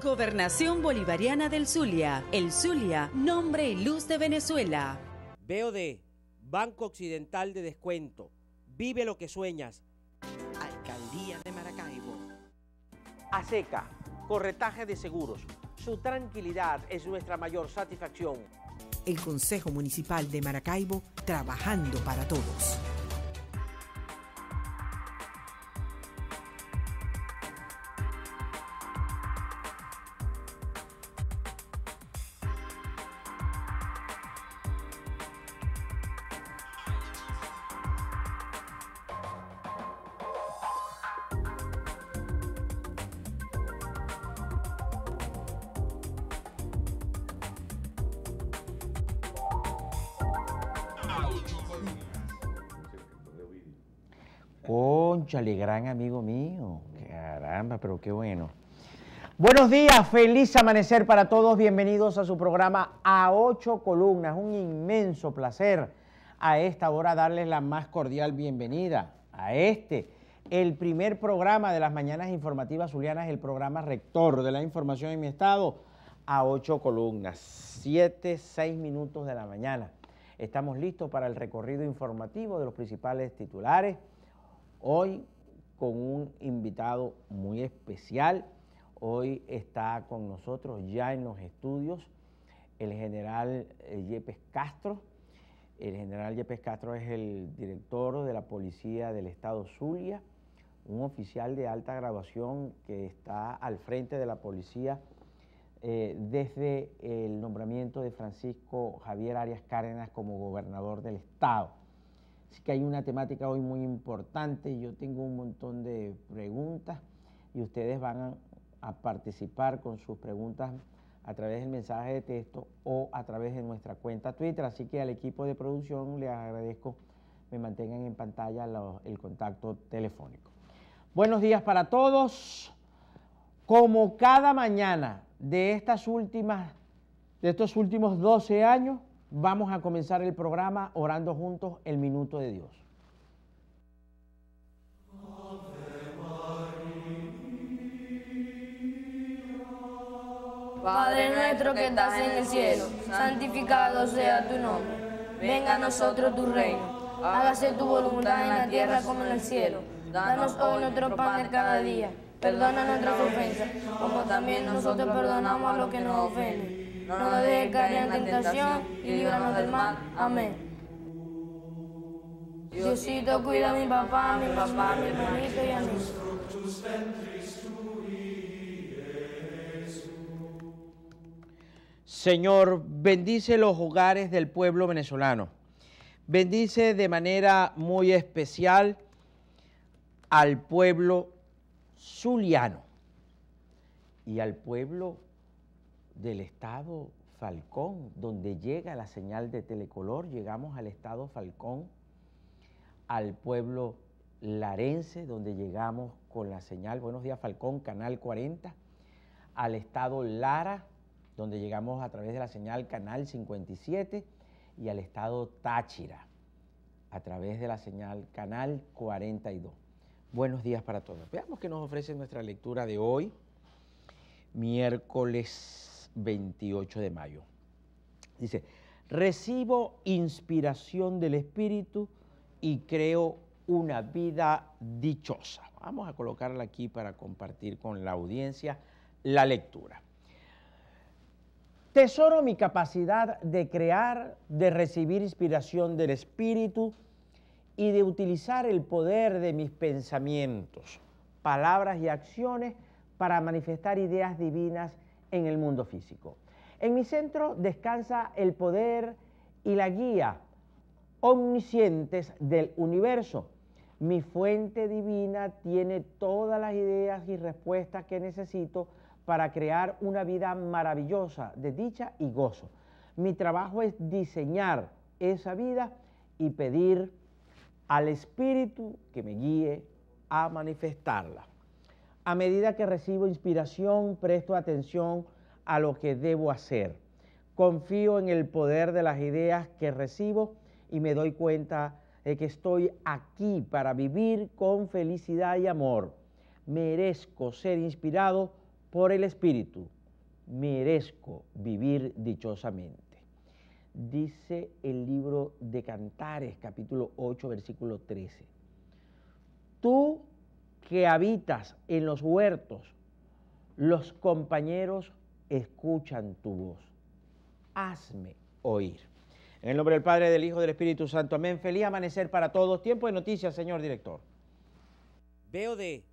Gobernación Bolivariana del Zulia. El Zulia, nombre y luz de Venezuela. BOD, Banco Occidental de Descuento. Vive lo que sueñas. Alcaldía de Maracaibo. ASECA, corretaje de seguros. Su tranquilidad es nuestra mayor satisfacción. El Consejo Municipal de Maracaibo, trabajando para todos. Conchale, gran amigo mío. Caramba, pero qué bueno. Buenos días, feliz amanecer para todos. Bienvenidos a su programa A Ocho Columnas. Un inmenso placer a esta hora darles la más cordial bienvenida a este, el primer programa de las mañanas informativas zulianas, el programa rector de la información en mi estado, A Ocho Columnas. Siete, seis minutos de la mañana. Estamos listos para el recorrido informativo de los principales titulares Hoy con un invitado muy especial. Hoy está con nosotros ya en los estudios el general eh, Yepes Castro. El general Yepes Castro es el director de la Policía del Estado Zulia, un oficial de alta graduación que está al frente de la policía eh, desde el nombramiento de Francisco Javier Arias Cárdenas como gobernador del Estado. Así que hay una temática hoy muy importante. Yo tengo un montón de preguntas y ustedes van a, participar con sus preguntas a través del mensaje de texto o a través de nuestra cuenta Twitter. Así que al equipo de producción les agradezco me mantengan en pantalla el contacto telefónico. Buenos días para todos. Como cada mañana de estas últimas, de estos últimos 12 años, Vamos a comenzar el programa orando juntos el minuto de Dios. Padre nuestro que estás en el cielo, santificado sea tu nombre. Venga a nosotros tu reino. Hágase tu voluntad en la tierra como en el cielo. Danos hoy nuestro pan de cada día. Perdona nuestras ofensas, como también nosotros perdonamos a los que nos ofenden no nos dejes caer en la tentación y líbranos del mal. Amén. Diosito, cuida a mi papá, mi papá, mi hermanito y a mí. Señor, bendice los hogares del pueblo venezolano. Bendice de manera muy especial al pueblo zuliano y al pueblo del estado Falcón, donde llega la señal de telecolor, llegamos al estado Falcón, al pueblo larense, donde llegamos con la señal Buenos días Falcón, Canal 40, al estado Lara, donde llegamos a través de la señal Canal 57, y al estado Táchira, a través de la señal Canal 42. Buenos días para todos. Veamos qué nos ofrece nuestra lectura de hoy, miércoles 28 de mayo. Dice, recibo inspiración del Espíritu y creo una vida dichosa. Vamos a colocarla aquí para compartir con la audiencia la lectura. Tesoro mi capacidad de crear, de recibir inspiración del Espíritu y de utilizar el poder de mis pensamientos, palabras y acciones para manifestar ideas divinas en el mundo físico. En mi centro descansa el poder y la guía omniscientes del universo. Mi fuente divina tiene todas las ideas y respuestas que necesito para crear una vida maravillosa de dicha y gozo. Mi trabajo es diseñar esa vida y pedir al Espíritu que me guíe a manifestarla a medida que recibo inspiración, presto atención a lo que debo hacer. Confío en el poder de las ideas que recibo y me doy cuenta de que estoy aquí para vivir con felicidad y amor. Merezco ser inspirado por el Espíritu. Merezco vivir dichosamente. Dice el libro de Cantares, capítulo 8, versículo 13. Tú que habitas en los huertos, los compañeros escuchan tu voz. Hazme oír. En el nombre del Padre, del Hijo, del Espíritu Santo. Amén. Feliz amanecer para todos. Tiempo de noticias, señor director. Veo de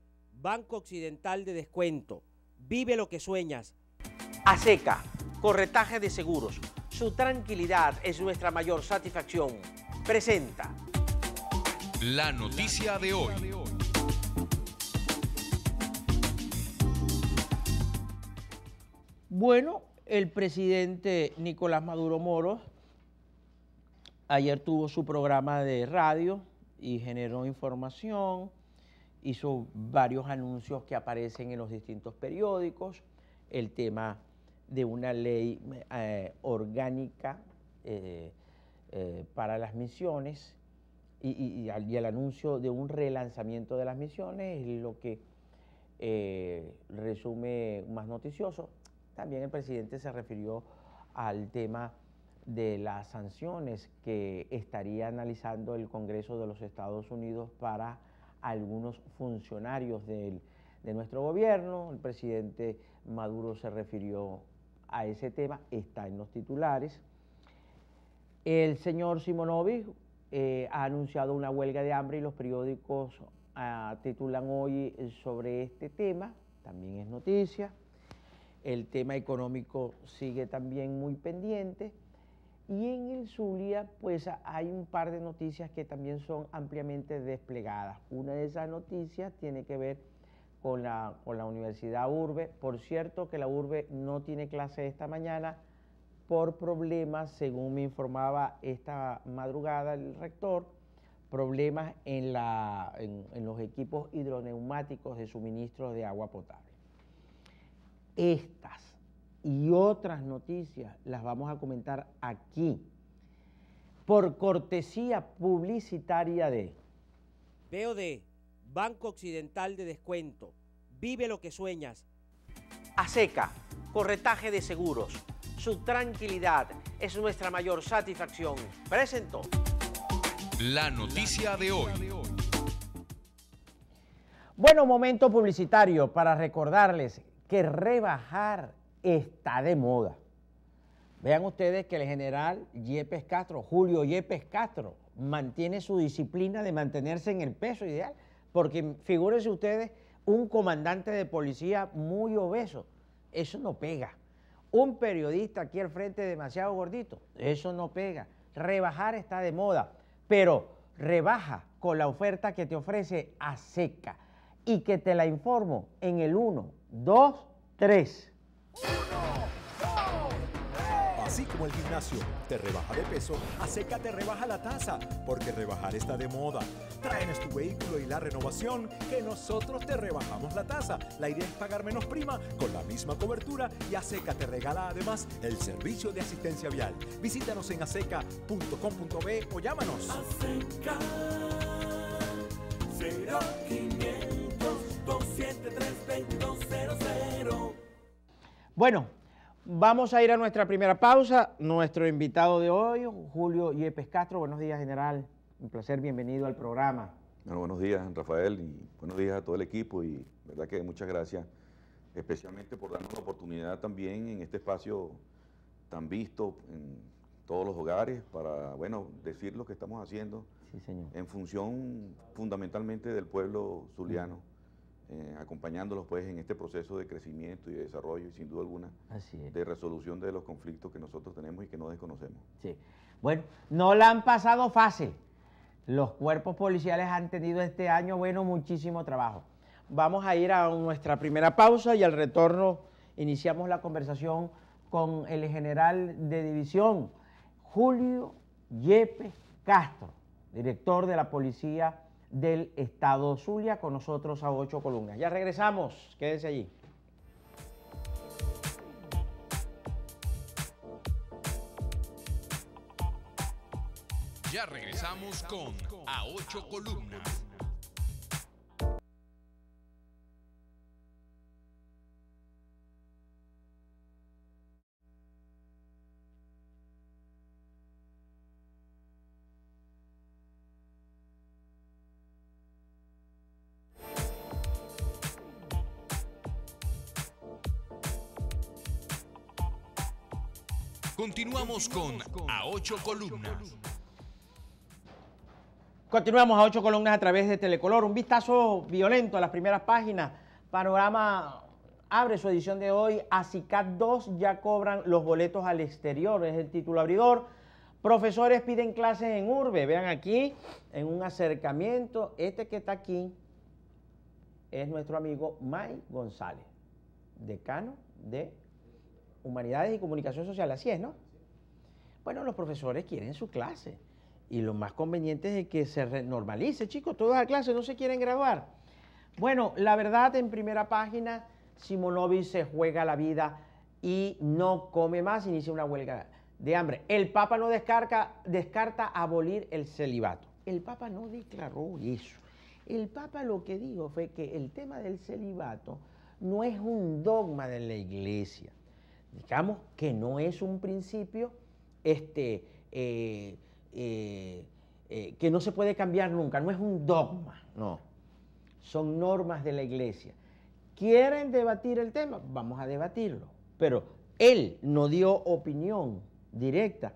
Banco Occidental de Descuento. Vive lo que sueñas. ASECA, corretaje de seguros. Su tranquilidad es nuestra mayor satisfacción. Presenta. La noticia de hoy. Bueno, el presidente Nicolás Maduro Moros ayer tuvo su programa de radio y generó información, hizo varios anuncios que aparecen en los distintos periódicos, el tema de una ley eh, orgánica eh, eh, para las misiones y, y, el anuncio de un relanzamiento de las misiones es lo que resume más noticioso. También el presidente se refirió al tema de las sanciones que estaría analizando el Congreso de los Estados Unidos para algunos funcionarios de nuestro gobierno. El presidente Maduro se refirió a ese tema, está en los titulares. El señor Simonovic eh, ha anunciado una huelga de hambre y los periódicos ah, titulan hoy sobre este tema, también es noticia el tema económico sigue también muy pendiente. Y en el Zulia, pues hay un par de noticias que también son ampliamente desplegadas. Una de esas noticias tiene que ver con la, Universidad Urbe. Por cierto, que la Urbe no tiene clase esta mañana por problemas, según me informaba esta madrugada el rector, problemas en, la, en los equipos hidroneumáticos de suministro de agua potable. Estas y otras noticias las vamos a comentar aquí, por cortesía publicitaria de... BOD, Banco Occidental de Descuento. Vive lo que sueñas. ASECA, corretaje de seguros. Su tranquilidad es nuestra mayor satisfacción. Presento. La noticia de hoy. Bueno, momento publicitario para recordarles que rebajar está de moda. Vean ustedes que el general Yepes Castro, Julio Yepes Castro, mantiene su disciplina de mantenerse en el peso ideal, porque figúrense ustedes un comandante de policía muy obeso, eso no pega. Un periodista aquí al frente demasiado gordito, eso no pega. Rebajar está de moda, pero rebaja con la oferta que te ofrece a seca y que te la informo en el 1, 2, 3. Así como el gimnasio te rebaja de peso, Aseca te rebaja la tasa, porque rebajar está de moda. Tráenos tu vehículo y la renovación, que nosotros te rebajamos la tasa. La idea es pagar menos prima con la misma cobertura y Aseca te regala además el servicio de asistencia vial. Visítanos en aceca.com.be o llámanos. Bueno, vamos a ir a nuestra primera pausa. Nuestro invitado de hoy, Julio Yepes Castro. Buenos días, general. Un placer, bienvenido al programa. Bueno, buenos días, Rafael, y buenos días a todo el equipo. Y verdad que muchas gracias, especialmente por darnos la oportunidad también en este espacio tan visto en todos los hogares para, bueno, decir lo que estamos haciendo en función fundamentalmente del pueblo zuliano. Eh, acompañándolos pues en este proceso de crecimiento y de desarrollo y sin duda alguna de resolución de los conflictos que nosotros tenemos y que no desconocemos. Sí. Bueno, no la han pasado fácil. Los cuerpos policiales han tenido este año, bueno, muchísimo trabajo. Vamos a ir a nuestra primera pausa y al retorno iniciamos la conversación con el general de división, Julio Yepes Castro, director de la Policía del estado Zulia con nosotros a ocho columnas. Ya regresamos, quédense allí. Ya regresamos con A8 Columnas. Continuamos con A Ocho Columnas. Continuamos a ocho columnas a través de Telecolor. Un vistazo violento a las primeras páginas. Panorama abre su edición de hoy. ACICAT 2 ya cobran los boletos al exterior, es el título abridor. Profesores piden clases en urbe. Vean aquí, en un acercamiento. Este que está aquí es nuestro amigo Mike González, decano de Humanidades y Comunicación Social, así es, ¿no? Bueno, los profesores quieren su clase y lo más conveniente es que se normalice, chicos, todas las clase no se quieren graduar. Bueno, la verdad en primera página, Simonovic se juega la vida y no come más, inicia una huelga de hambre. El Papa no descarta abolir el celibato. El Papa no declaró eso. El Papa lo que dijo fue que el tema del celibato no es un dogma de la iglesia digamos que no es un principio este, eh, eh, eh, que no se puede cambiar nunca, no es un dogma, no. Son normas de la iglesia. ¿Quieren debatir el tema? Vamos a debatirlo. Pero él no dio opinión directa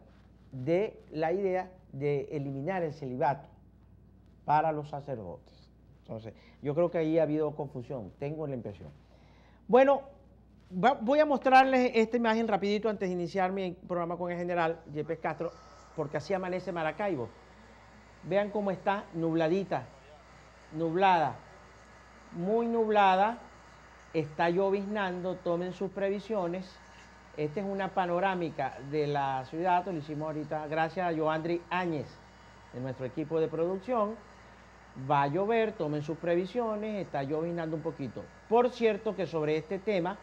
de la idea de eliminar el celibato para los sacerdotes. Entonces, yo creo que ahí ha habido confusión, tengo la impresión. Bueno, voy a mostrarles esta imagen rapidito antes de iniciar mi programa con el general Yepes Castro, porque así amanece Maracaibo. Vean cómo está nubladita, nublada, muy nublada, está lloviznando, tomen sus previsiones. Esta es una panorámica de la ciudad, lo hicimos ahorita gracias a Joandri Áñez, de nuestro equipo de producción. Va a llover, tomen sus previsiones, está lloviznando un poquito. Por cierto que sobre este tema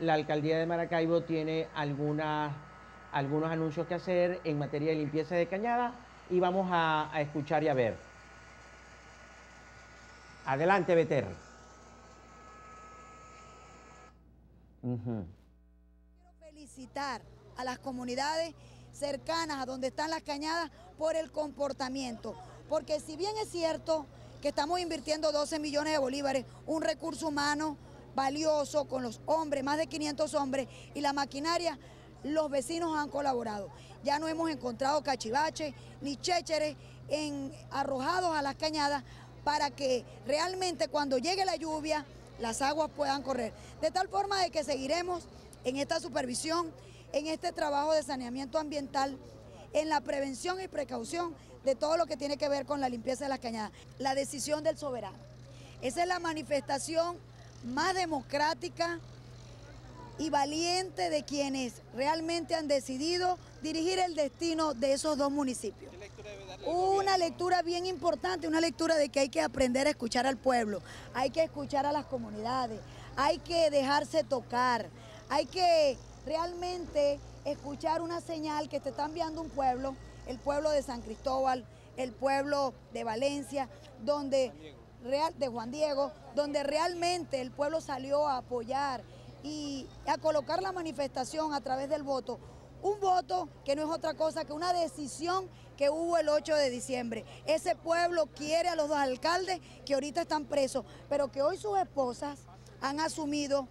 la alcaldía de Maracaibo tiene algunos anuncios que hacer en materia de limpieza de cañada y vamos a, escuchar y a ver. Adelante, Beter. Quiero felicitar a las comunidades cercanas a donde están las cañadas por el comportamiento, porque si bien es cierto que estamos invirtiendo 12 millones de bolívares, un recurso humano, valioso con los hombres, más de 500 hombres y la maquinaria, los vecinos han colaborado. Ya no hemos encontrado cachivaches ni chécheres arrojados a las cañadas para que realmente cuando llegue la lluvia las aguas puedan correr. De tal forma de que seguiremos en esta supervisión, en este trabajo de saneamiento ambiental, en la prevención y precaución de todo lo que tiene que ver con la limpieza de las cañadas. La decisión del soberano. Esa es la manifestación más democrática y valiente de quienes realmente han decidido dirigir el destino de esos dos municipios. una lectura bien importante, una lectura de que hay que aprender a escuchar al pueblo, hay que escuchar a las comunidades, hay que dejarse tocar, hay que realmente escuchar una señal que te está enviando un pueblo, el pueblo de San Cristóbal, el pueblo de Valencia, donde real, de Juan Diego, donde realmente el pueblo salió a apoyar y a colocar la manifestación a través del voto. Un voto que no es otra cosa que una decisión que hubo el 8 de diciembre. Ese pueblo quiere a los dos alcaldes que ahorita están presos, pero que hoy sus esposas han asumido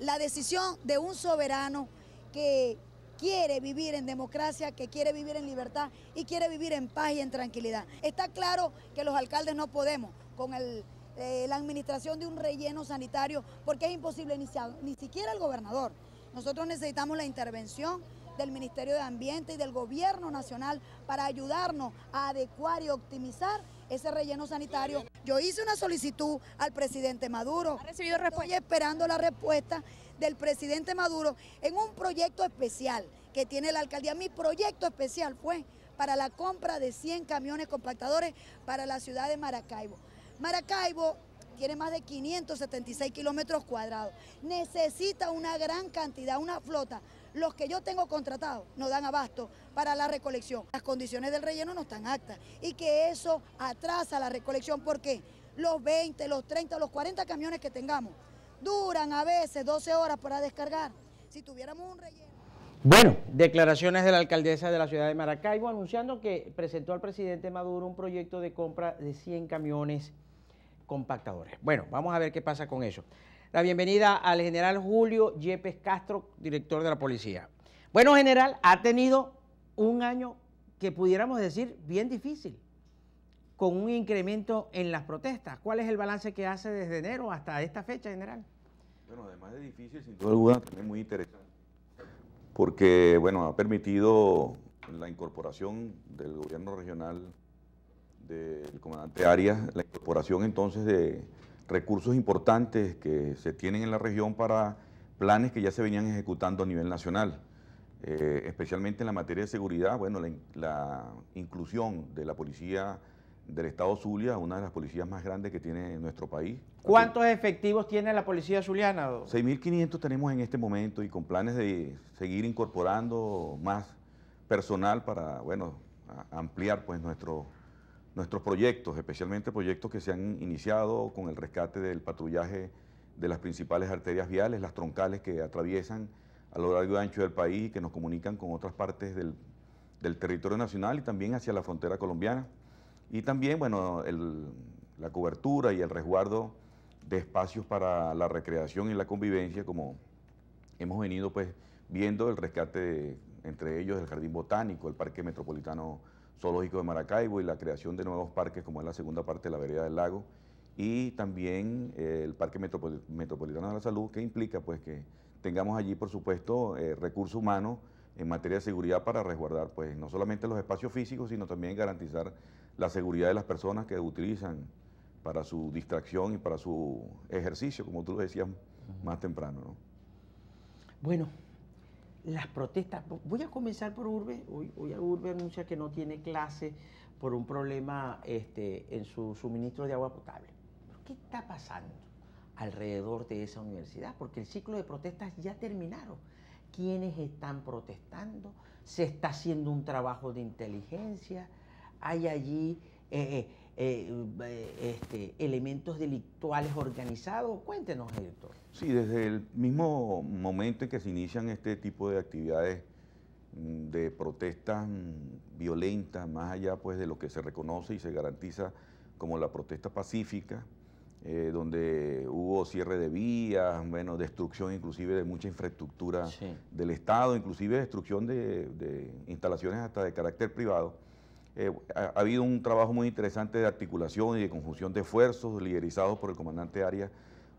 la decisión de un soberano que quiere vivir en democracia, que quiere vivir en libertad y quiere vivir en paz y en tranquilidad. Está claro que los alcaldes no podemos, con eh, la administración de un relleno sanitario, porque es imposible ni, ni siquiera el gobernador. Nosotros necesitamos la intervención del Ministerio de Ambiente y del Gobierno Nacional para ayudarnos a adecuar y optimizar ese relleno sanitario. Yo hice una solicitud al presidente Maduro. ¿Ha recibido respuesta? Estoy esperando la respuesta del presidente Maduro en un proyecto especial que tiene la alcaldía. Mi proyecto especial fue para la compra de 100 camiones compactadores para la ciudad de Maracaibo. Maracaibo tiene más de 576 kilómetros cuadrados. Necesita una gran cantidad, una flota. Los que yo tengo contratados no dan abasto para la recolección. Las condiciones del relleno no están actas y que eso atrasa la recolección. ¿Por qué? Los 20, los 30, los 40 camiones que tengamos duran a veces 12 horas para descargar. Si tuviéramos un relleno... Bueno, declaraciones de la alcaldesa de la ciudad de Maracaibo anunciando que presentó al presidente Maduro un proyecto de compra de 100 camiones compactadores. Bueno, vamos a ver qué pasa con eso. La bienvenida al general Julio Yepes Castro, director de la policía. Bueno, general, ha tenido un año que pudiéramos decir bien difícil, con un incremento en las protestas. ¿Cuál es el balance que hace desde enero hasta esta fecha, general? Bueno, además de difícil, sin duda muy interesante, porque, bueno, ha permitido la incorporación del gobierno regional el comandante Arias la incorporación entonces de recursos importantes que se tienen en la región para planes que ya se venían ejecutando a nivel nacional, eh, especialmente en la materia de seguridad, bueno, la, inclusión de la policía del Estado Zulia, una de las policías más grandes que tiene nuestro país. ¿Cuántos efectivos tiene la policía zuliana? 6.500 tenemos en este momento y con planes de seguir incorporando más personal para, bueno, ampliar pues nuestro nuestros proyectos, especialmente proyectos que se han iniciado con el rescate del patrullaje de las principales arterias viales, las troncales que atraviesan a lo largo y ancho del país y que nos comunican con otras partes del, territorio nacional y también hacia la frontera colombiana. Y también, bueno, la cobertura y el resguardo de espacios para la recreación y la convivencia, como hemos venido pues viendo el rescate entre ellos el Jardín Botánico, el Parque Metropolitano Zoológico de Maracaibo y la creación de nuevos parques, como es la segunda parte de la vereda del lago, y también eh, el Parque Metropolitano de la Salud, que implica pues que tengamos allí, por supuesto, eh, recursos humanos en materia de seguridad para resguardar pues no solamente los espacios físicos, sino también garantizar la seguridad de las personas que utilizan para su distracción y para su ejercicio, como tú lo decías más temprano. Bueno, las protestas, voy a comenzar por Urbe, hoy, Urbe anuncia que no tiene clase por un problema este, en su suministro de agua potable. ¿Qué está pasando alrededor de esa universidad? Porque el ciclo de protestas ya terminaron. ¿Quiénes están protestando? ¿Se está haciendo un trabajo de inteligencia? ¿Hay allí eh, eh, eh, eh, este, elementos delictuales organizados? Cuéntenos, esto Sí, desde el mismo momento en que se inician este tipo de actividades mm, de protestas mm, violentas, más allá pues de lo que se reconoce y se garantiza como la protesta pacífica, eh, donde hubo cierre de vías, bueno, destrucción inclusive de mucha infraestructura del Estado, inclusive destrucción de, instalaciones hasta de carácter privado, eh, ha, habido un trabajo muy interesante de articulación y de conjunción de esfuerzos liderizados por el comandante Arias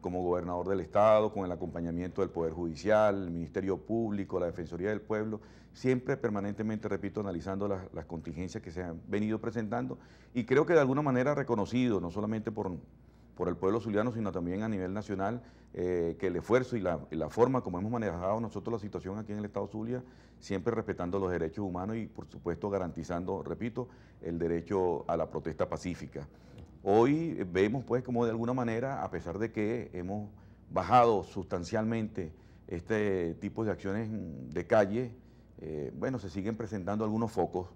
como gobernador del Estado, con el acompañamiento del Poder Judicial, el Ministerio Público, la Defensoría del Pueblo, siempre permanentemente, repito, analizando las, las contingencias que se han venido presentando y creo que de alguna manera reconocido, no solamente por por el pueblo zuliano, sino también a nivel nacional, eh, que el esfuerzo y la, forma como hemos manejado nosotros la situación aquí en el Estado Zulia, siempre respetando los derechos humanos y por supuesto garantizando, repito, el derecho a la protesta pacífica. Hoy eh, vemos pues como de alguna manera, a pesar de que hemos bajado sustancialmente este tipo de acciones de calle, eh, bueno, se siguen presentando algunos focos,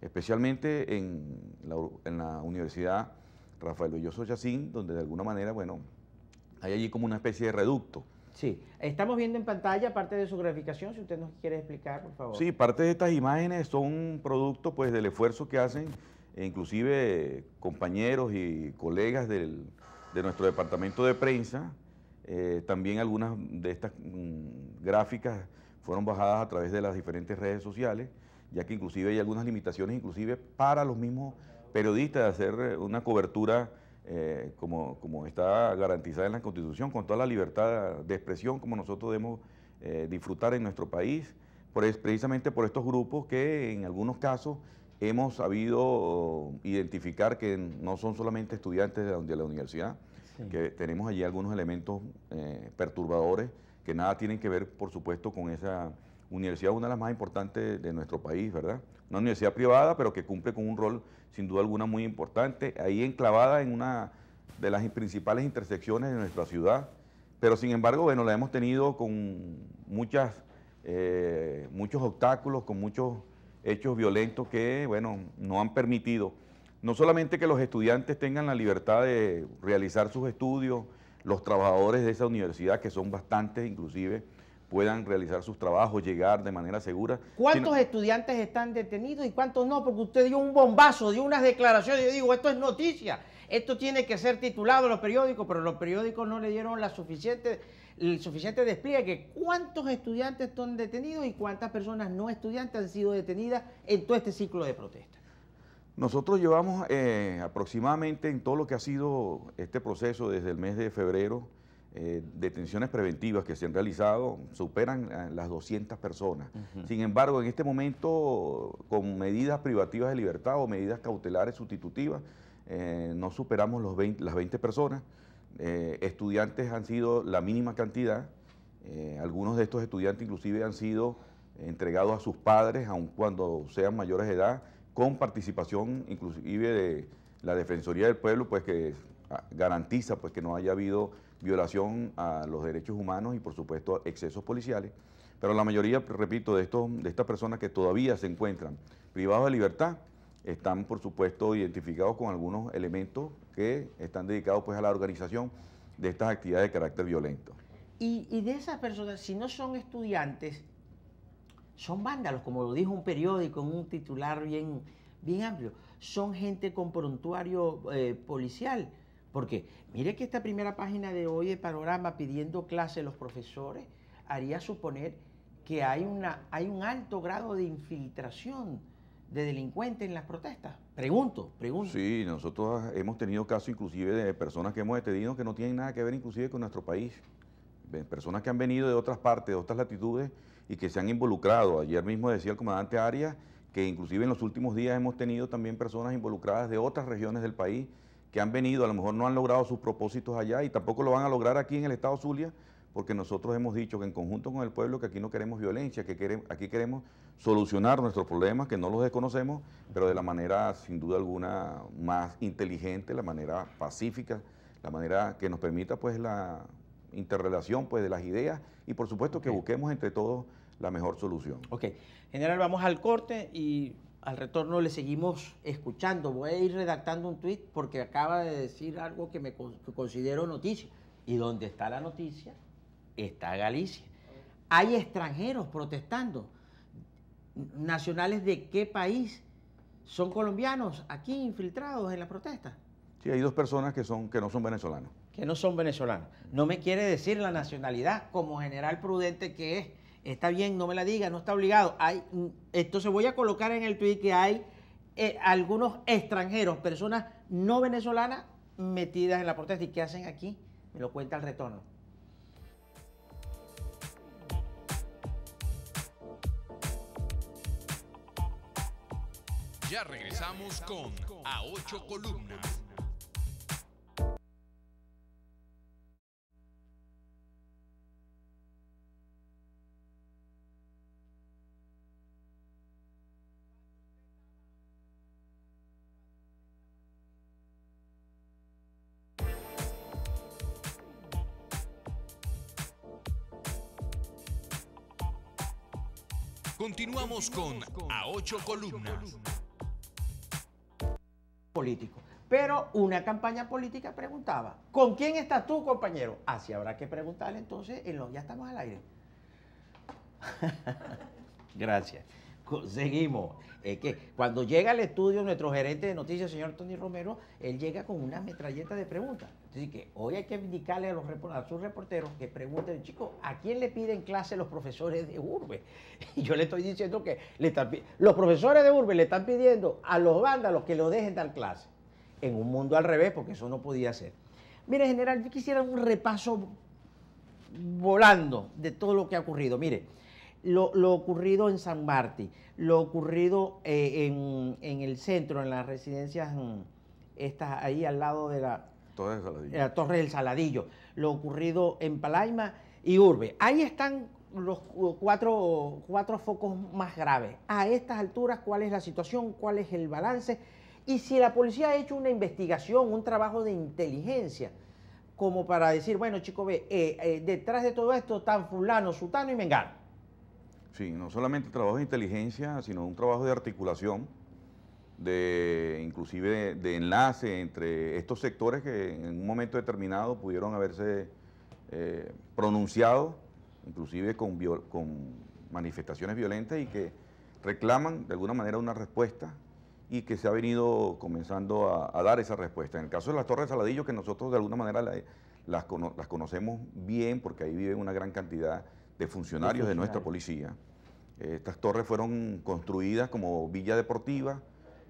especialmente en la, en la universidad Rafael yo soy Chacín, donde de alguna manera, bueno, hay allí como una especie de reducto. Sí, estamos viendo en pantalla parte de su graficación, si usted nos quiere explicar, por favor. Sí, parte de estas imágenes son producto pues del esfuerzo que hacen e inclusive compañeros y colegas de nuestro departamento de prensa. Eh, también algunas de estas mm, gráficas fueron bajadas a través de las diferentes redes sociales, ya que inclusive hay algunas limitaciones inclusive para los mismos periodistas de hacer eh, una cobertura eh, como, está garantizada en la Constitución, con toda la libertad de expresión como nosotros debemos eh, disfrutar en nuestro país, por, precisamente por estos grupos que en algunos casos hemos sabido oh, identificar que no son solamente estudiantes de la, universidad, que tenemos allí algunos elementos perturbadores que nada tienen que ver, por supuesto, con esa universidad una de las más importantes de nuestro país, ¿verdad? Una universidad privada, pero que cumple con un rol sin duda alguna muy importante, ahí enclavada en una de las principales intersecciones de nuestra ciudad, pero sin embargo, bueno, la hemos tenido con muchas, eh, muchos obstáculos, con muchos hechos violentos que, bueno, no han permitido no solamente que los estudiantes tengan la libertad de realizar sus estudios, los trabajadores de esa universidad, que son bastantes inclusive, puedan realizar sus trabajos, llegar de manera segura. ¿Cuántos estudiantes están detenidos y cuántos no? Porque usted dio un bombazo, dio unas declaraciones, yo digo, esto es noticia, esto tiene que ser titulado en los periódicos, pero los periódicos no le dieron la suficiente, el suficiente despliegue. ¿Cuántos estudiantes están detenidos y cuántas personas no estudiantes han sido detenidas en todo este ciclo de protesta? Nosotros llevamos eh, aproximadamente en todo lo que ha sido este proceso desde el mes de febrero eh, detenciones preventivas que se han realizado superan las 200 personas. Sin embargo, en este momento, con medidas privativas de libertad o medidas cautelares sustitutivas, eh, no superamos los las 20 personas. Eh, estudiantes han sido la mínima cantidad. algunos de estos estudiantes inclusive han sido entregados a sus padres, aun cuando sean mayores de edad, con participación inclusive de la Defensoría del Pueblo, pues que ah, garantiza pues, que no haya habido violación a los derechos humanos y por supuesto excesos policiales. Pero la mayoría, repito, de, estos, de estas personas que todavía se encuentran privados de libertad, están por supuesto identificados con algunos elementos que están dedicados pues a la organización de estas actividades de carácter violento. Y, de esas personas, si no son estudiantes, son vándalos, como lo dijo un periódico en un titular bien, bien amplio, son gente con prontuario eh, policial porque mire que esta primera página de hoy de Panorama pidiendo clase los profesores haría suponer que hay, una, hay un alto grado de infiltración de delincuentes en las protestas. Pregunto, pregunto. Sí, nosotros hemos tenido casos inclusive de personas que hemos detenido que no tienen nada que ver inclusive con nuestro país. Personas que han venido de otras partes, de otras latitudes y que se han involucrado. Ayer mismo decía el comandante Arias que inclusive en los últimos días hemos tenido también personas involucradas de otras regiones del país que han venido, a lo mejor no han logrado sus propósitos allá y tampoco lo van a lograr aquí en el Estado Zulia, porque nosotros hemos dicho que en conjunto con el pueblo que aquí no queremos violencia, que aquí queremos solucionar nuestros problemas, que no los desconocemos, pero de la manera, sin duda alguna, más inteligente, la manera pacífica, la manera que nos permita pues la interrelación pues de las ideas y por supuesto que busquemos entre todos la mejor solución. Ok, general, vamos al corte y al retorno le seguimos escuchando. Voy a ir redactando un tweet porque acaba de decir algo que me considero noticia. Y donde está la noticia, está Galicia. Hay extranjeros protestando. ¿Nacionales de qué país? ¿Son colombianos aquí infiltrados en la protesta? Sí, hay dos personas que, son, que no son venezolanos. Que no son venezolanos. No me quiere decir la nacionalidad como general prudente que es Está bien, no me la diga, no está obligado. Hay, entonces voy a colocar en el tweet que hay eh, algunos extranjeros, personas no venezolanas metidas en la protesta. ¿Y qué hacen aquí? Me lo cuenta el retorno. Ya regresamos con A8 Columnas. Continuamos con A Ocho Columnas. Político. Pero una campaña política preguntaba, ¿con quién estás tú, compañero? Así ah, habrá que preguntarle entonces, en los, ya estamos al aire. Gracias. Seguimos. Es que cuando llega al estudio nuestro gerente de noticias, señor Tony Romero, él llega con una metralleta de preguntas. Así que hoy hay que indicarle a, los, sus reporteros que pregunten, chicos, ¿a quién le piden clase los profesores de Urbe? Y yo le estoy diciendo que los profesores de Urbe le están pidiendo a los vándalos que lo dejen dar clase. En un mundo al revés, porque eso no podía ser. Mire, general, yo quisiera un repaso volando de todo lo que ha ocurrido. Mire, lo, ocurrido en San Martín, lo ocurrido eh, en, el centro, en las residencias, mm, estas ahí al lado de la, Torre del, Saladillo, lo ocurrido en Palaima y Urbe. Ahí están los cuatro, cuatro focos más graves. A estas alturas, ¿cuál es la situación? ¿Cuál es el balance? Y si la policía ha hecho una investigación, un trabajo de inteligencia, como para decir, bueno, chico, ve, eh, eh, detrás de todo esto están fulano, sutano y mengano. Sí, no solamente trabajo de inteligencia, sino un trabajo de articulación, de inclusive de, enlace entre estos sectores que en un momento determinado pudieron haberse eh, pronunciado, inclusive con, manifestaciones violentas y que reclaman de alguna manera una respuesta y que se ha venido comenzando a, dar esa respuesta. En el caso de las Torres Saladillo, que nosotros de alguna manera las, conocemos bien porque ahí vive una gran cantidad de funcionarios de, nuestra policía. Eh, estas torres fueron construidas como villa deportiva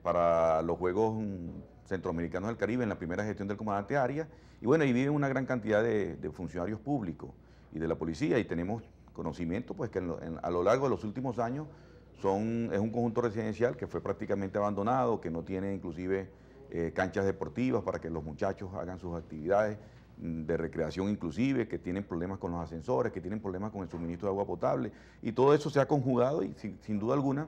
para los Juegos Centroamericanos del Caribe en la primera gestión del comandante Arias. Y bueno, ahí viven una gran cantidad de, funcionarios públicos y de la policía y tenemos conocimiento pues que a lo largo de los últimos años son, es un conjunto residencial que fue prácticamente abandonado, que no tiene inclusive eh, canchas deportivas para que los muchachos hagan sus actividades de recreación inclusive, que tienen problemas con los ascensores, que tienen problemas con el suministro de agua potable, y todo eso se ha conjugado y sin, duda alguna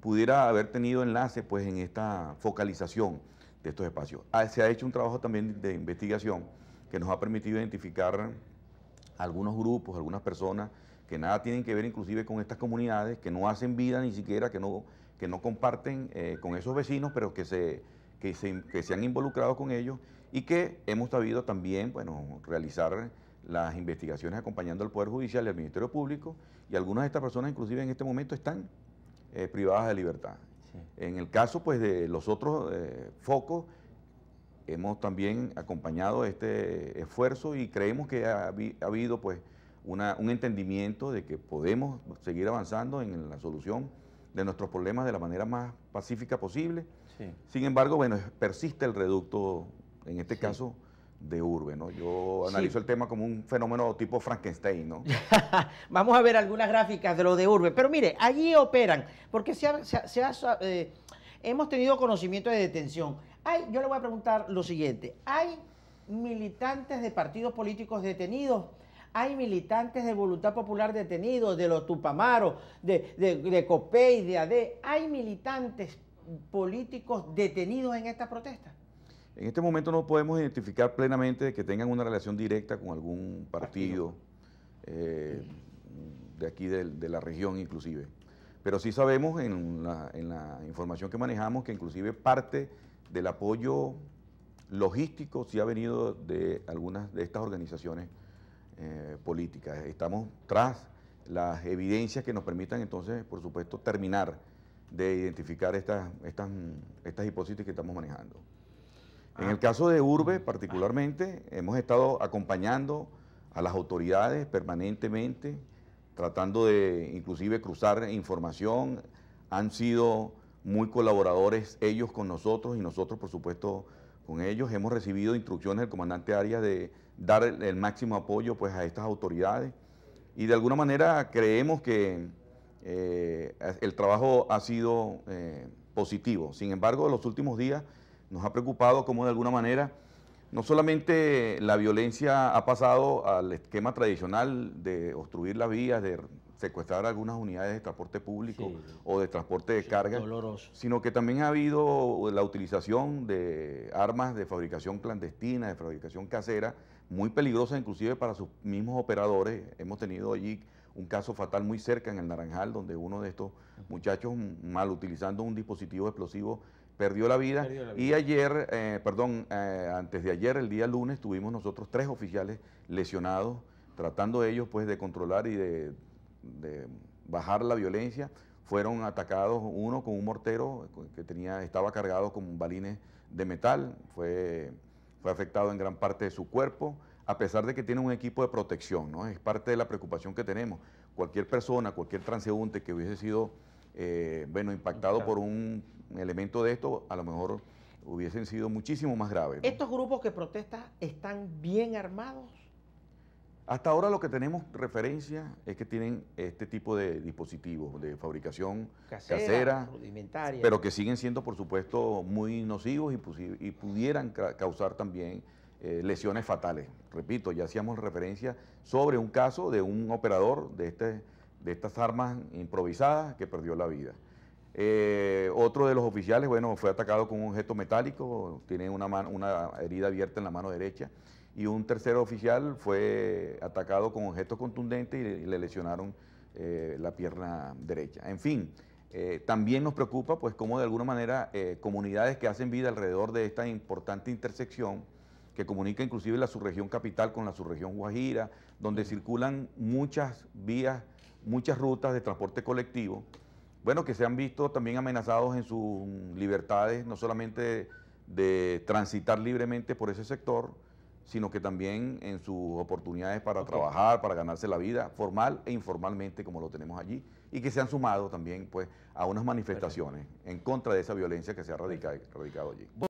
pudiera haber tenido enlace pues en esta focalización de estos espacios. Ah, se ha hecho un trabajo también de investigación que nos ha permitido identificar algunos grupos, algunas personas que nada tienen que ver inclusive con estas comunidades, que no hacen vida ni siquiera, que no, que no comparten eh, con esos vecinos, pero que se, que se, que se han involucrado con ellos y que hemos sabido también bueno, realizar las investigaciones acompañando al Poder Judicial y al Ministerio Público y algunas de estas personas inclusive en este momento están eh, privadas de libertad. En el caso pues de los otros eh, focos, hemos también acompañado este esfuerzo y creemos que ha, habido pues una, un entendimiento de que podemos seguir avanzando en la solución de nuestros problemas de la manera más pacífica posible. Sin embargo, bueno, persiste el reducto en este caso de urbe, ¿no? Yo analizo el tema como un fenómeno tipo Frankenstein, ¿no? Vamos a ver algunas gráficas de lo de urbe, pero mire, allí operan, porque se eh, hemos tenido conocimiento de detención. Hay, yo le voy a preguntar lo siguiente, ¿hay militantes de partidos políticos detenidos? hay militantes de Voluntad Popular detenidos, de los Tupamaros, de, de, de de AD, hay militantes políticos detenidos en esta protesta. En este momento no podemos identificar plenamente que tengan una relación directa con algún partido eh, de aquí de, la región inclusive. Pero sí sabemos en la, información que manejamos que inclusive parte del apoyo logístico sí ha venido de algunas de estas organizaciones eh, políticas. Estamos tras las evidencias que nos permitan entonces, por supuesto, terminar de identificar estas, estas, estas hipótesis que estamos manejando. En ah. el caso de Urbe mm. particularmente, hemos estado acompañando a las autoridades permanentemente, tratando de inclusive cruzar información. Han sido muy colaboradores ellos con nosotros y nosotros, por supuesto, con ellos. Hemos recibido instrucciones del comandante Arias de dar el máximo apoyo pues, a estas autoridades y de alguna manera creemos que eh, el trabajo ha sido eh, positivo. Sin embargo, en los últimos días nos ha preocupado cómo de alguna manera no solamente la violencia ha pasado al esquema tradicional de obstruir las vías, de secuestrar algunas unidades de transporte público o de transporte de carga, sino que también ha habido la utilización de armas de fabricación clandestina, de fabricación casera, muy peligrosas inclusive para sus mismos operadores. Hemos tenido allí un caso fatal muy cerca en el Naranjal, donde uno de estos muchachos mal utilizando un dispositivo explosivo perdió la vida. Y ayer, eh, perdón, eh, antes de ayer, el día lunes, tuvimos nosotros tres oficiales lesionados, tratando ellos pues de controlar y de, bajar la violencia. Fueron atacados uno con un mortero que tenía, estaba cargado con balines de metal, fue, fue afectado en gran parte de su cuerpo a pesar de que tiene un equipo de protección, ¿no? Es parte de la preocupación que tenemos. Cualquier persona, cualquier transeúnte que hubiese sido, eh, bueno, impactado por un elemento de esto a lo mejor hubiesen sido muchísimo más graves. ¿Estos grupos que protestan están bien armados? Hasta ahora lo que tenemos referencia es que tienen este tipo de dispositivos de fabricación casera, rudimentaria. pero que siguen siendo, por supuesto, muy nocivos y, pudieran causar también eh, lesiones fatales. Repito, ya hacíamos referencia sobre un caso de un operador de, este, de estas armas improvisadas que perdió la vida. Eh, otro de los oficiales, bueno, fue atacado con un objeto metálico, tiene una, herida abierta en la mano derecha. Y un tercer oficial fue atacado con objetos contundentes y le, y le lesionaron eh, la pierna derecha. En fin, eh, también nos preocupa, pues, cómo de alguna manera comunidades que hacen vida alrededor de esta importante intersección, que comunica inclusive la subregión capital con la subregión Guajira, donde circulan muchas vías, muchas rutas de transporte colectivo bueno, que se han visto también amenazados en sus libertades, no solamente de transitar libremente por ese sector, sino que también en sus oportunidades para trabajar, para ganarse la vida, formal e informalmente, como lo tenemos allí, y que se han sumado también pues, a unas manifestaciones en contra de esa violencia que se ha radicado allí.